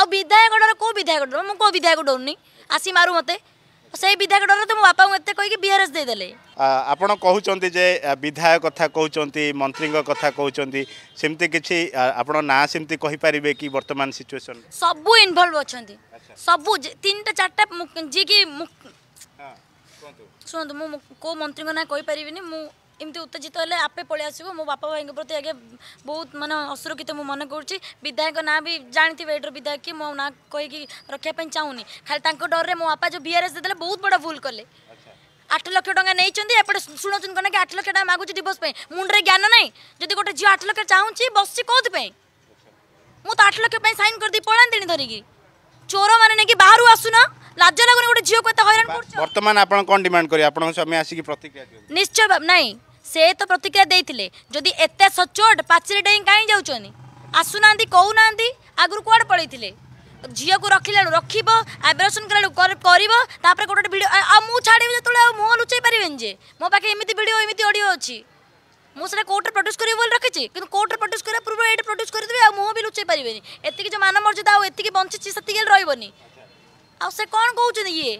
ଆଉ ବିଧାୟକ ଡର କେଉଁ ବିଧାୟକ ଡର ମୁଁ କେଉଁ ବିଧାୟକ ଡରୁନି ଆସି ମାରୁ ମୋତେ ସେଇ ବିଧାୟକ ଡରରେ ତ ମୋ ବାପାଙ୍କୁ ଏତେ କହିକି ବିଆର୍ଏସ୍ ଦେଇଦେଲେ ଆପଣ କହୁଛନ୍ତି ଯେ ବିଧାୟକ କଥା କହୁଛନ୍ତି ମନ୍ତ୍ରୀଙ୍କ କଥା କହୁଛନ୍ତି ସେମିତି କିଛି ଆପଣ ନାଁ ସେମିତି କହିପାରିବେ କି ବର୍ତ୍ତମାନ ସିଚୁଏସନ୍ ସବୁ ଇନଭଲ୍ଭ ଅଛନ୍ତି ସବୁ ତିନିଟା ଚାରିଟା ଯିଏକି ଶୁଣନ୍ତୁ ମୁଁ କେଉଁ ମନ୍ତ୍ରୀଙ୍କ ନାଁ କହିପାରିବିନି ମୁଁ এমনি উত্তেজিত হলে আপে পড়ে আসব মো বাপা ভাই প্রতি আগে বহু মানে অসুরক্ষিত মু মনে করছি বিধায়ক না বি জাঁথিবে এটার বিধায়ক কি মো না কী রক্ষা চাউনি খালি তাঁর ডরের মো বাপা যে বিআরএস দিয়ে বহু বড় ভুল কলে আট লক্ষ টাকা নিয়েছেন এপটে শুণুছেন কি আট লক্ষ টাকা মাগুছি দিবস মুন্ডে জ্ঞান নাই যদি গোটে ঝিও আট লক্ষ চাহুছি বসছি কোথায় মু তো আট লক্ষ সাইন করে দিয়ে তিনি ধরিকি চোর মানে নাকি বাহু আসুন লাজ লাগুনি গোটে ঝিও কত হইরাণ বর্তমানে আপনার কোন ডিমান্ড করি আপনার স্বামী আসিকি প্রতিক্রিয়া নিশ্চয় নাই ସେ ତ ପ୍ରତିକ୍ରିୟା ଦେଇଥିଲେ ଯଦି ଏତେ ସଚୋଟ ପାଚେରୀ ଡେଇଁ କାହିଁ ଯାଉଛନ୍ତି ଆସୁନାହାନ୍ତି କହୁନାହାନ୍ତି ଆଗରୁ କୁଆଡ଼େ ପଳେଇଥିଲେ ଝିଅକୁ ରଖିଲା ବେଳୁ ରଖିବ ଆବ୍ରେସନ୍ କଲା ବେଳୁ କରିବ ତାପରେ ଗୋଟେ ଗୋଟେ ଭିଡ଼ିଓ ଆଉ ମୁଁ ଛାଡ଼ିବି ଯେତେବେଳେ ଆଉ ମୁହଁ ଲୁଚାଇ ପାରିବେନି ଯେ ମୋ ପାଖେ ଏମିତି ଭିଡ଼ିଓ ଏମିତି ଅଡ଼ିଓ ଅଛି ମୁଁ ସେଟା କୋର୍ଟରେ ପ୍ରଡ୍ୟୁସ୍ କରିବି ବୋଲି ରଖିଛି କିନ୍ତୁ କୋର୍ଟରେ ପ୍ରଡ୍ୟୁସ୍ କରିବା ପୂର୍ବରୁ ଏଇଠି ପ୍ରଡ୍ୟୁସ୍ କରିଦେବି ଆଉ ମୁହଁ ବି ଲୁଚାଇ ପାରିବେନି ଏତିକି ଯେଉଁ ମାନ ମର୍ଯ୍ୟାଦା ଆଉ ଏତିକି ବଞ୍ଚିଛି ସେତିକି ରହିବନି ଆଉ ସେ କ'ଣ କହୁଛନ୍ତି ଇଏ